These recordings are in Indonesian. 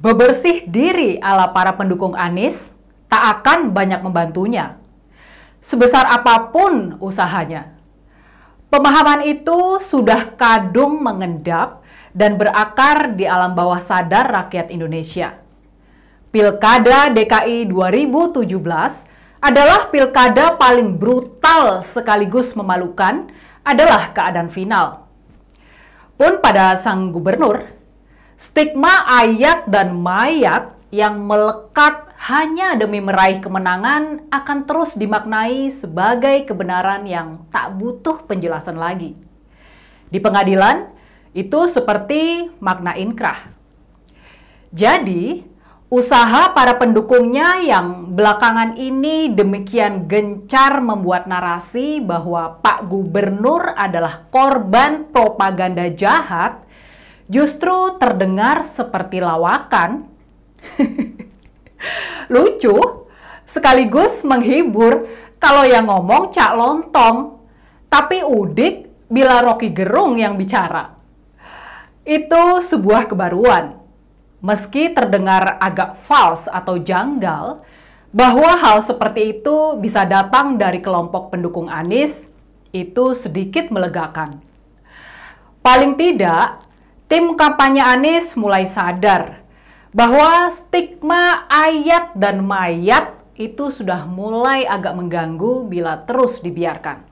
Bebersih diri ala para pendukung Anies tak akan banyak membantunya. Sebesar apapun usahanya. Pemahaman itu sudah kadung mengendap dan berakar di alam bawah sadar rakyat Indonesia. Pilkada DKI 2017 adalah pilkada paling brutal sekaligus memalukan adalah keadaan final. Pun pada sang gubernur, Stigma ayat dan mayat yang melekat hanya demi meraih kemenangan akan terus dimaknai sebagai kebenaran yang tak butuh penjelasan lagi. Di pengadilan, itu seperti makna inkrah. Jadi, usaha para pendukungnya yang belakangan ini demikian gencar membuat narasi bahwa Pak Gubernur adalah korban propaganda jahat – justru terdengar seperti lawakan, lucu, sekaligus menghibur kalau yang ngomong cak lontong, tapi udik bila Rocky Gerung yang bicara. Itu sebuah kebaruan. Meski terdengar agak fals atau janggal, bahwa hal seperti itu bisa datang dari kelompok pendukung Anis itu sedikit melegakan. Paling tidak, tim kampanye Anies mulai sadar bahwa stigma ayat dan mayat itu sudah mulai agak mengganggu bila terus dibiarkan.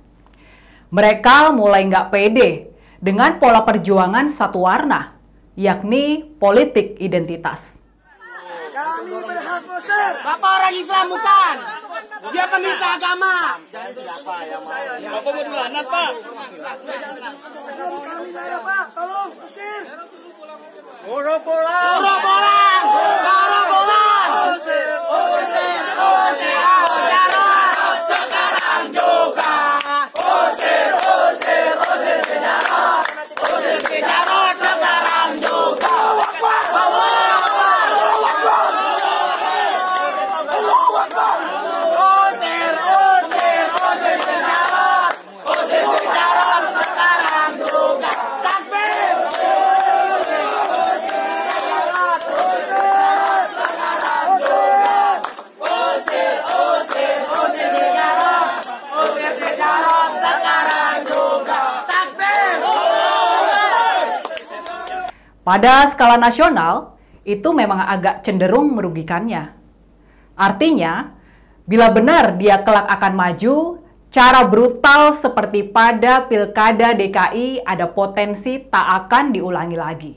Mereka mulai nggak pede dengan pola perjuangan satu warna, yakni politik identitas. Kami berhak Bapak orang Islam bukan? Dia penista agama. Bapak mau dilanat, Pak. Tolong, usir. Pada skala nasional, itu memang agak cenderung merugikannya. Artinya, bila benar dia kelak akan maju, cara brutal seperti pada Pilkada DKI ada potensi tak akan diulangi lagi.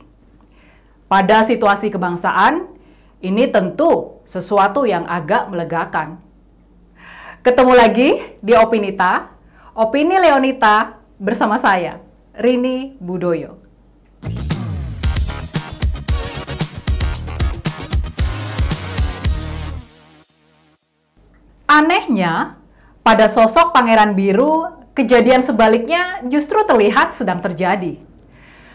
Pada situasi kebangsaan, ini tentu sesuatu yang agak melegakan. Ketemu lagi di Opinita, Opini Leonita bersama saya, Rini Budoyo. Anehnya, pada sosok Pangeran Biru, kejadian sebaliknya justru terlihat sedang terjadi.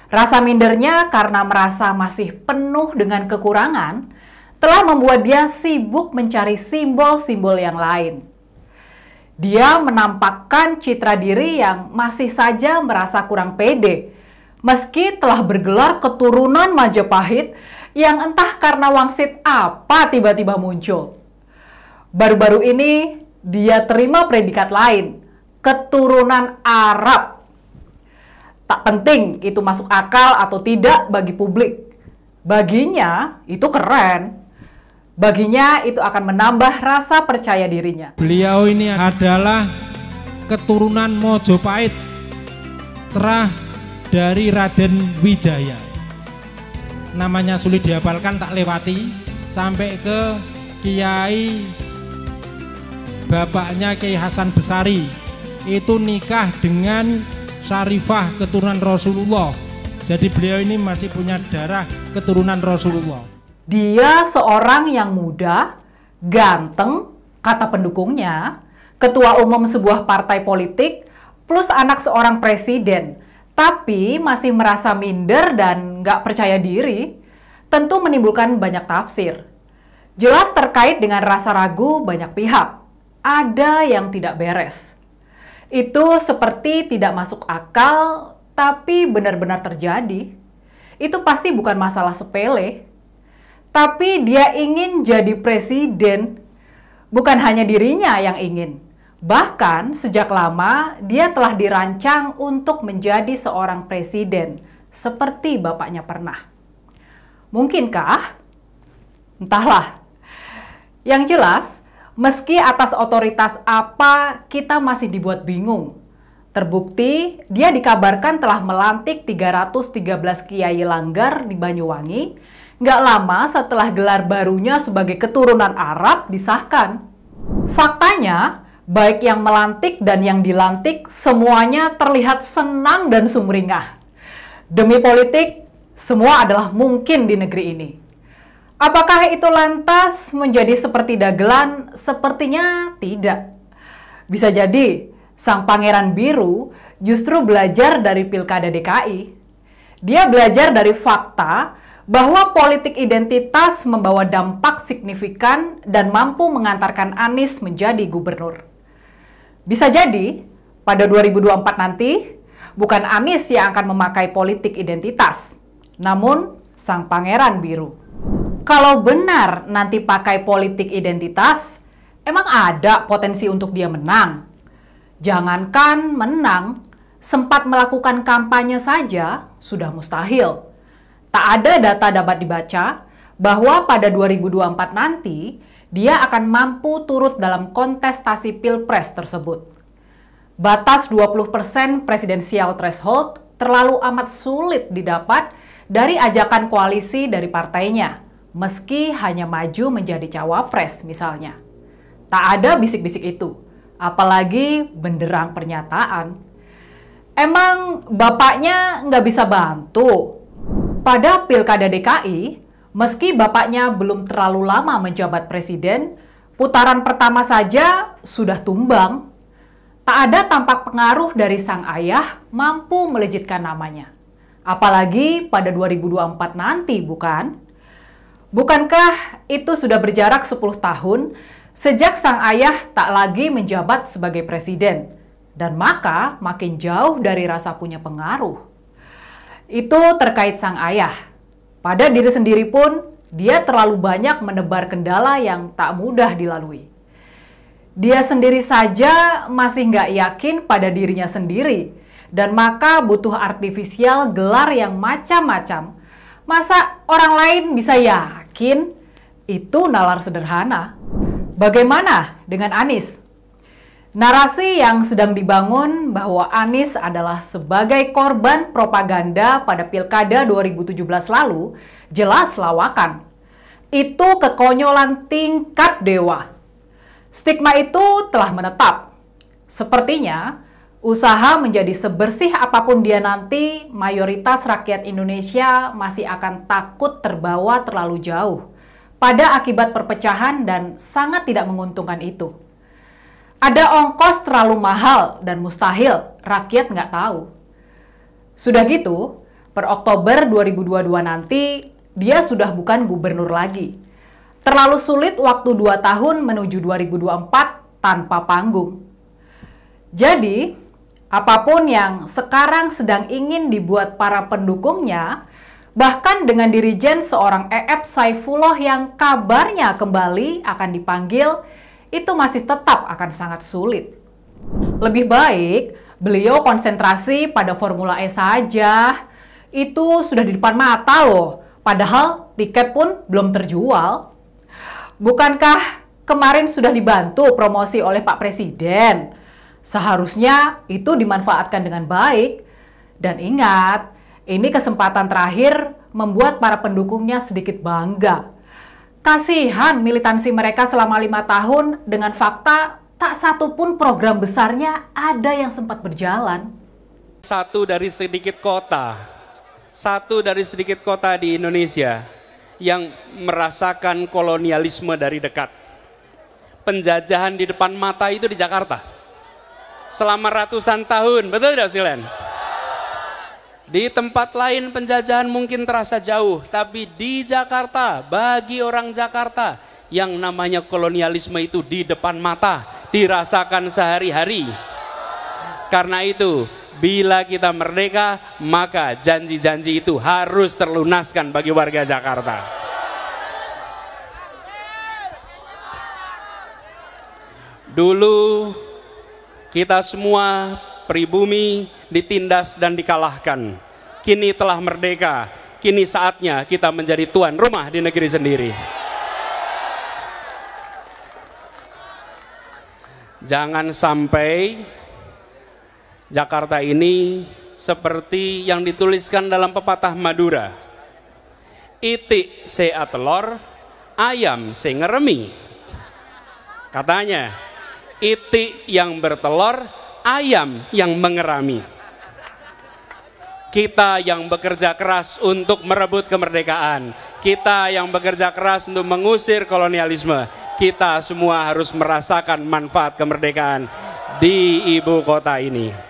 Rasa mindernya karena merasa masih penuh dengan kekurangan telah membuat dia sibuk mencari simbol-simbol yang lain. Dia menampakkan citra diri yang masih saja merasa kurang pede, meski telah bergelar keturunan Majapahit yang entah karena wangsit apa tiba-tiba muncul. Baru-baru ini dia terima predikat lain, keturunan Arab. Tak penting itu masuk akal atau tidak bagi publik. Baginya itu keren. Baginya itu akan menambah rasa percaya dirinya. Beliau ini adalah keturunan Mojopahit, terah dari Raden Wijaya. Namanya sulit dihafalkan tak lewati sampai ke Kiai bapaknya Kiai Hasan Besari itu nikah dengan Sarifah keturunan Rasulullah. Jadi beliau ini masih punya darah keturunan Rasulullah. Dia seorang yang muda, ganteng, kata pendukungnya, ketua umum sebuah partai politik, plus anak seorang presiden, tapi masih merasa minder dan nggak percaya diri, tentu menimbulkan banyak tafsir. Jelas terkait dengan rasa ragu banyak pihak, ada yang tidak beres. Itu seperti tidak masuk akal, tapi benar-benar terjadi. Itu pasti bukan masalah sepele, tapi dia ingin jadi presiden. Bukan hanya dirinya yang ingin, bahkan sejak lama dia telah dirancang untuk menjadi seorang presiden, seperti bapaknya pernah. Mungkinkah? Entahlah. Yang jelas, meski atas otoritas apa kita masih dibuat bingung. Terbukti, dia dikabarkan telah melantik 313 kiai langgar di Banyuwangi, nggak lama setelah gelar barunya sebagai keturunan Arab disahkan. Faktanya, baik yang melantik dan yang dilantik semuanya terlihat senang dan sumringah. Demi politik, semua adalah mungkin di negeri ini. Apakah itu lantas menjadi seperti dagelan? Sepertinya tidak. Bisa jadi sang pangeran biru justru belajar dari Pilkada DKI. Dia belajar dari fakta bahwa politik identitas membawa dampak signifikan dan mampu mengantarkan Anies menjadi gubernur. Bisa jadi, pada 2024 nanti, bukan Anies yang akan memakai politik identitas, namun sang pangeran biru. Kalau benar nanti pakai politik identitas, emang ada potensi untuk dia menang? Jangankan menang, sempat melakukan kampanye saja sudah mustahil. Tak ada data dapat dibaca bahwa pada 2024 nanti dia akan mampu turut dalam kontestasi pilpres tersebut. Batas 20% presidensial threshold terlalu amat sulit didapat dari ajakan koalisi dari partainya meski hanya maju menjadi cawapres misalnya. Tak ada bisik-bisik itu, apalagi benderang pernyataan. Emang bapaknya nggak bisa bantu? Pada Pilkada DKI, meski bapaknya belum terlalu lama menjabat presiden, putaran pertama saja sudah tumbang. Tak ada tampak pengaruh dari sang ayah mampu melejitkan namanya. Apalagi pada 2024 nanti, bukan? Bukankah itu sudah berjarak 10 tahun sejak sang ayah tak lagi menjabat sebagai presiden? Dan maka makin jauh dari rasa punya pengaruh. Itu terkait sang ayah. Pada diri sendiri pun, dia terlalu banyak menebar kendala yang tak mudah dilalui. Dia sendiri saja masih nggak yakin pada dirinya sendiri, dan maka butuh artifisial gelar yang macam-macam. Masa orang lain bisa yakin? yakin itu nalar sederhana. Bagaimana dengan Anis? Narasi yang sedang dibangun bahwa Anis adalah sebagai korban propaganda pada Pilkada 2017 lalu jelas lawakan. Itu kekonyolan tingkat dewa. Stigma itu telah menetap. Sepertinya Usaha menjadi sebersih apapun dia nanti, mayoritas rakyat Indonesia masih akan takut terbawa terlalu jauh pada akibat perpecahan dan sangat tidak menguntungkan itu. Ada ongkos terlalu mahal dan mustahil, rakyat nggak tahu. Sudah gitu, per Oktober 2022 nanti, dia sudah bukan gubernur lagi. Terlalu sulit waktu 2 tahun menuju 2024 tanpa panggung. Jadi, Apapun yang sekarang sedang ingin dibuat para pendukungnya, bahkan dengan dirijen seorang EF Saifullah yang kabarnya kembali akan dipanggil, itu masih tetap akan sangat sulit. Lebih baik beliau konsentrasi pada Formula E saja. Itu sudah di depan mata loh, padahal tiket pun belum terjual. Bukankah kemarin sudah dibantu promosi oleh Pak Presiden? Seharusnya itu dimanfaatkan dengan baik. Dan ingat, ini kesempatan terakhir membuat para pendukungnya sedikit bangga. Kasihan militansi mereka selama lima tahun dengan fakta tak satu pun program besarnya ada yang sempat berjalan. Satu dari sedikit kota, satu dari sedikit kota di Indonesia yang merasakan kolonialisme dari dekat. Penjajahan di depan mata itu di Jakarta selama ratusan tahun. Betul tidak Silen? Di tempat lain penjajahan mungkin terasa jauh, tapi di Jakarta, bagi orang Jakarta, yang namanya kolonialisme itu di depan mata, dirasakan sehari-hari. Karena itu, bila kita merdeka, maka janji-janji itu harus terlunaskan bagi warga Jakarta. Dulu kita semua pribumi ditindas dan dikalahkan. Kini telah merdeka. Kini saatnya kita menjadi tuan rumah di negeri sendiri. Jangan sampai Jakarta ini seperti yang dituliskan dalam pepatah Madura. Itik se telur, ayam se ngeremi. Katanya, itik yang bertelur, ayam yang mengerami. Kita yang bekerja keras untuk merebut kemerdekaan, kita yang bekerja keras untuk mengusir kolonialisme, kita semua harus merasakan manfaat kemerdekaan di ibu kota ini.